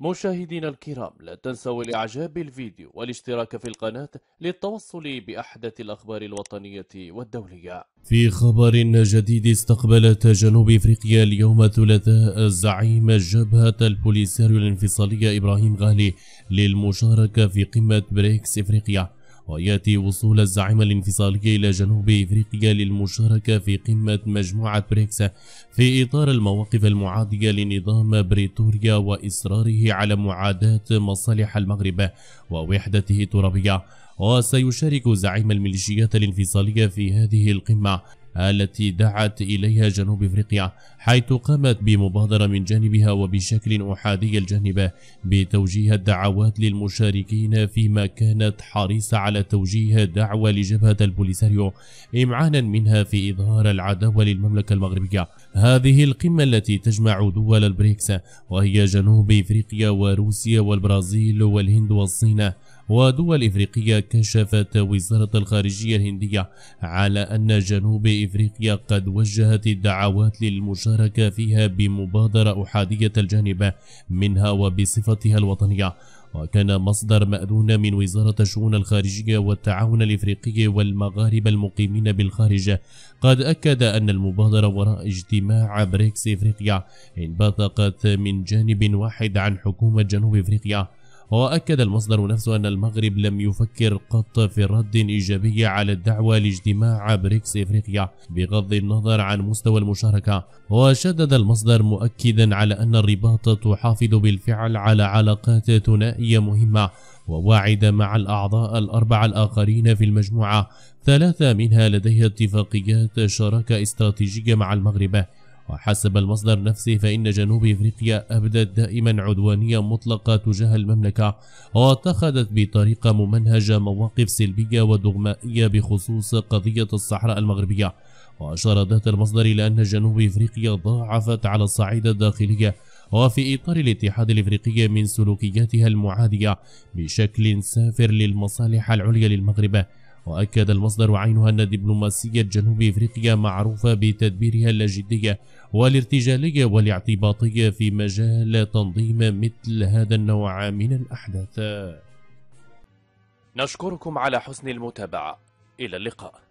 مشاهدينا الكرام لا تنسوا الإعجاب بالفيديو والاشتراك في القناة للتوصل بأحدث الأخبار الوطنية والدولية في خبر جديد استقبلت جنوب افريقيا اليوم الثلاثاء زعيم جبهة البوليساريو الانفصالية إبراهيم غالي للمشاركة في قمة بريكس افريقيا ويأتي وصول الزعيم الانفصالي إلى جنوب إفريقيا للمشاركة في قمة مجموعة بريكس في إطار المواقف المعادية لنظام بريتوريا وإصراره على معاداة مصالح المغرب ووحدته الترابية وسيشارك زعيم الميليشيات الانفصالية في هذه القمة التي دعت إليها جنوب إفريقيا حيث قامت بمبادرة من جانبها وبشكل أحادي الجانب بتوجيه الدعوات للمشاركين فيما كانت حريصة على توجيه دعوة لجبهة البوليساريو إمعانا منها في إظهار العداوة للمملكة المغربية هذه القمة التي تجمع دول البريكس وهي جنوب إفريقيا وروسيا والبرازيل والهند والصين ودول إفريقية كشفت وزارة الخارجية الهندية على أن جنوب إفريقيا قد وجهت الدعوات للمشاركة فيها بمبادرة أحادية الجانب منها وبصفتها الوطنية وكان مصدر مأذون من وزارة الشؤون الخارجية والتعاون الإفريقي والمغاربة المقيمين بالخارج قد أكد أن المبادرة وراء اجتماع بريكس إفريقيا انبثقت من جانب واحد عن حكومة جنوب إفريقيا وأكد المصدر نفسه أن المغرب لم يفكر قط في رد إيجابي على الدعوة لاجتماع بريكس إفريقيا بغض النظر عن مستوى المشاركة وشدد المصدر مؤكدا على أن الرباط تحافظ بالفعل على علاقات ثنائية مهمة وواعد مع الأعضاء الأربعة الآخرين في المجموعة ثلاثة منها لديها اتفاقيات شراكة استراتيجية مع المغرب وحسب المصدر نفسه فإن جنوب إفريقيا أبدت دائما عدوانية مطلقة تجاه المملكة واتخذت بطريقة ممنهجة مواقف سلبية ودغمائية بخصوص قضية الصحراء المغربية وأشار ذات المصدر إلى أن جنوب إفريقيا ضاعفت على الصعيد الداخلي وفي إطار الاتحاد الإفريقي من سلوكياتها المعادية بشكل سافر للمصالح العليا للمغرب وأكد المصدر عينها أن دبلوماسية جنوب إفريقيا معروفة بتدبيرها اللاجدية والارتجالية والاعتباطية في مجال تنظيم مثل هذا النوع من الأحداث نشكركم على حسن المتابعة إلى اللقاء